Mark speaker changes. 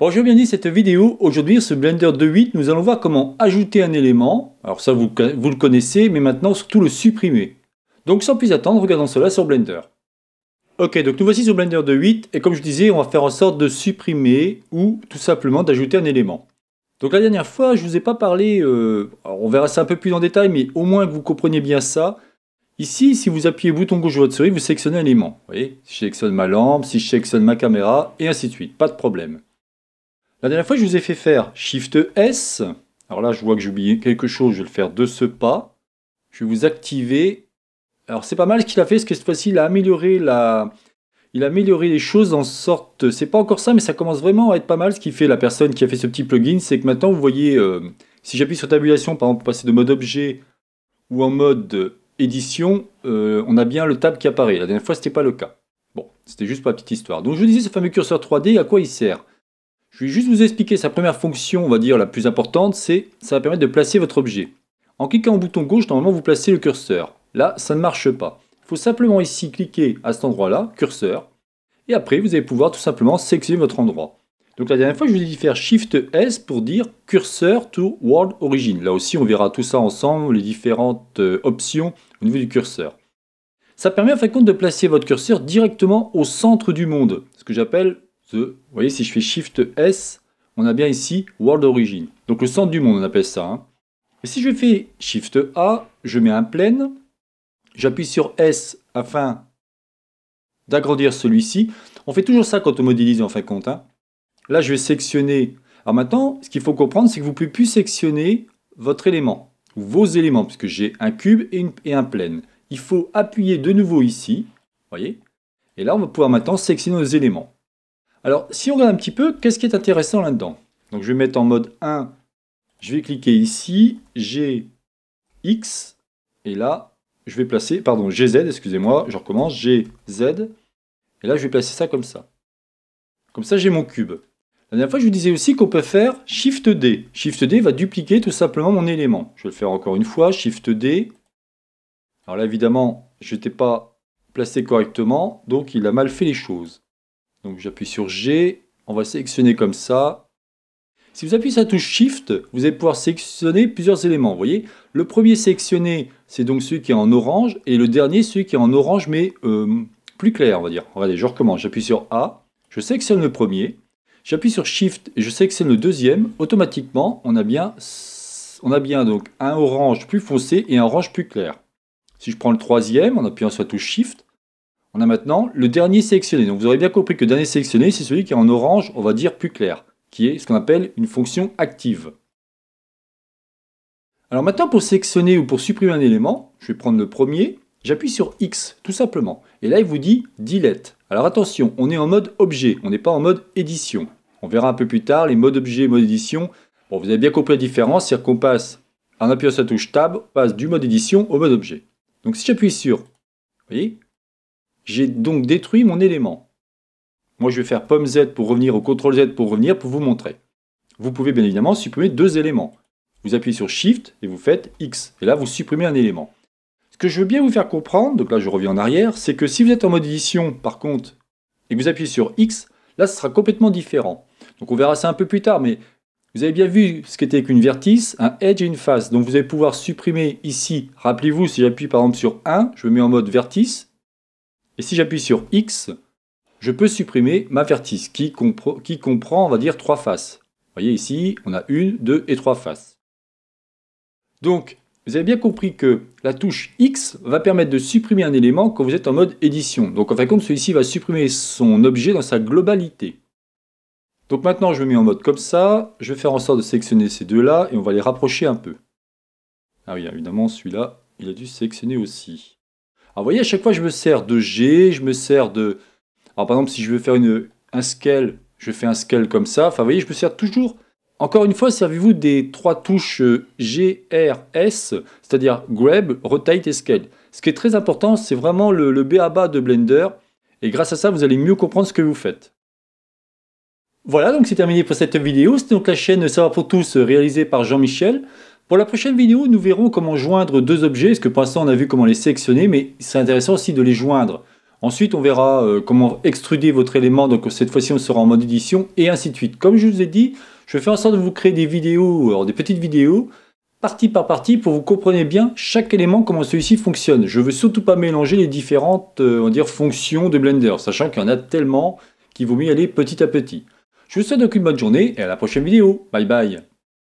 Speaker 1: Bonjour, bienvenue à cette vidéo. Aujourd'hui sur Blender 2.8, nous allons voir comment ajouter un élément. Alors ça, vous, le connaissez, mais maintenant surtout le supprimer. Donc sans plus attendre, regardons cela sur Blender. Ok, donc nous voici sur Blender 2.8, et comme je disais, on va faire en sorte de supprimer ou tout simplement d'ajouter un élément. Donc la dernière fois, je ne vous ai pas parlé, euh, on verra ça un peu plus en détail, mais au moins que vous compreniez bien ça. Ici, si vous appuyez bouton gauche de votre souris, vous sélectionnez un élément. Vous voyez, si je sélectionne ma lampe, si je sélectionne ma caméra, et ainsi de suite, pas de problème. La dernière fois, je vous ai fait faire Shift S. Alors là, je vois que j'ai oublié quelque chose, je vais le faire de ce pas. Je vais vous activer. Alors c'est pas mal ce qu'il a fait, Ce que cette fois-ci, il a amélioré la... Il a amélioré les choses en sorte, c'est pas encore ça, mais ça commence vraiment à être pas mal. Ce qui fait la personne qui a fait ce petit plugin, c'est que maintenant vous voyez, euh, si j'appuie sur tabulation, par exemple, pour passer de mode objet ou en mode édition, euh, on a bien le tab qui apparaît. La dernière fois, c'était pas le cas. Bon, c'était juste pour la petite histoire. Donc je vous disais, ce fameux curseur 3D, à quoi il sert je vais juste vous expliquer sa première fonction, on va dire la plus importante, c'est ça va permettre de placer votre objet. En cliquant au bouton gauche, normalement vous placez le curseur. Là, ça ne marche pas. Il faut simplement ici cliquer à cet endroit-là, curseur, et après vous allez pouvoir tout simplement sélectionner votre endroit. Donc la dernière fois, je vous ai dit faire Shift S pour dire curseur to World Origin. Là aussi, on verra tout ça ensemble, les différentes euh, options au niveau du curseur. Ça permet en fin compte de placer votre curseur directement au centre du monde, ce que j'appelle vous voyez, si je fais Shift S, on a bien ici World Origin. Donc le centre du monde, on appelle ça. Hein. Et si je fais Shift A, je mets un plane. J'appuie sur S afin d'agrandir celui-ci. On fait toujours ça quand on modélise en fin de compte. Hein. Là, je vais sectionner. Alors maintenant, ce qu'il faut comprendre, c'est que vous ne pouvez plus sectionner votre élément, vos éléments, puisque j'ai un cube et, un plane. Il faut appuyer de nouveau ici, voyez, et là, on va pouvoir maintenant sectionner nos éléments. Alors, si on regarde un petit peu, qu'est-ce qui est intéressant là-dedans Donc, je vais mettre en mode 1, je vais cliquer ici, j'ai X, et là, je vais placer, pardon, GZ, excusez-moi, je recommence, GZ, et là, je vais placer ça comme ça. Comme ça, j'ai mon cube. La dernière fois, je vous disais aussi qu'on peut faire Shift D. Shift D va dupliquer tout simplement mon élément. Je vais le faire encore une fois, Shift D. Alors là, évidemment, je n'étais pas placé correctement, donc il a mal fait les choses. Donc j'appuie sur G, on va sélectionner comme ça. Si vous appuyez sur la touche Shift, vous allez pouvoir sélectionner plusieurs éléments. Vous voyez, le premier sélectionné, c'est donc celui qui est en orange, et le dernier, celui qui est en orange, mais euh, plus clair, on va dire. Regardez, je recommence, j'appuie sur A, je sélectionne le premier, j'appuie sur Shift et je sélectionne le deuxième, automatiquement, on a bien, on a bien donc un orange plus foncé et un orange plus clair. Si je prends le troisième, en appuyant sur la touche Shift, on a maintenant le dernier sélectionné. Donc vous aurez bien compris que le dernier sélectionné, c'est celui qui est en orange, on va dire plus clair, qui est ce qu'on appelle une fonction active. Alors maintenant, pour sélectionner ou pour supprimer un élément, je vais prendre le premier, j'appuie sur X, tout simplement. Et là, il vous dit Delete. Alors attention, on est en mode objet, on n'est pas en mode édition. On verra un peu plus tard les modes objet et mode édition. Bon, vous avez bien compris la différence, c'est-à-dire qu'on passe, en appuyant sur la touche Tab, on passe du mode édition au mode objet. Donc si j'appuie sur, vous voyez, j'ai donc détruit mon élément. Moi, je vais faire pomme Z pour revenir au contrôle Z pour revenir pour vous montrer. Vous pouvez bien évidemment supprimer deux éléments. Vous appuyez sur Shift et vous faites X. Et là, vous supprimez un élément. Ce que je veux bien vous faire comprendre, donc là je reviens en arrière, c'est que si vous êtes en mode édition par contre et que vous appuyez sur X, là ce sera complètement différent. Donc on verra ça un peu plus tard, mais vous avez bien vu ce qu'était qu'une vertice, un edge et une face. Donc vous allez pouvoir supprimer ici, rappelez-vous si j'appuie par exemple sur 1, je me mets en mode vertice, et si j'appuie sur X, je peux supprimer ma vertice qui, comprend, on va dire, trois faces. Vous voyez ici, on a une, deux et trois faces. Donc, vous avez bien compris que la touche X va permettre de supprimer un élément quand vous êtes en mode édition. Donc en fin de compte, celui-ci va supprimer son objet dans sa globalité. Donc maintenant, je me mets en mode comme ça. Je vais faire en sorte de sélectionner ces deux-là et on va les rapprocher un peu. Ah oui, évidemment, celui-là, il a dû sélectionner aussi vous voyez, à chaque fois, je me sers de G, je me sers de... Alors par exemple, si je veux faire une, un scale, je fais un scale comme ça. Enfin, vous voyez, je me sers toujours... Encore une fois, servez-vous des trois touches euh, G, R, S, c'est-à-dire Grab, Rotate et Scale. Ce qui est très important, c'est vraiment le, le B à bas de Blender. Et grâce à ça, vous allez mieux comprendre ce que vous faites. Voilà, donc c'est terminé pour cette vidéo. C'était donc la chaîne Savoir pour tous euh, réalisée par Jean-Michel. Pour la prochaine vidéo, nous verrons comment joindre deux objets, parce que pour l'instant on a vu comment les sélectionner, mais c'est intéressant aussi de les joindre. Ensuite, on verra euh, comment extruder votre élément, donc cette fois-ci on sera en mode édition, et ainsi de suite. Comme je vous ai dit, je vais faire en sorte de vous créer des vidéos, alors des petites vidéos, partie par partie pour vous compreniez bien chaque élément comment celui-ci fonctionne. Je veux surtout pas mélanger les différentes euh, on dire, fonctions de Blender, sachant qu'il y en a tellement qu'il vaut mieux aller petit à petit. Je vous souhaite donc une bonne journée et à la prochaine vidéo. Bye bye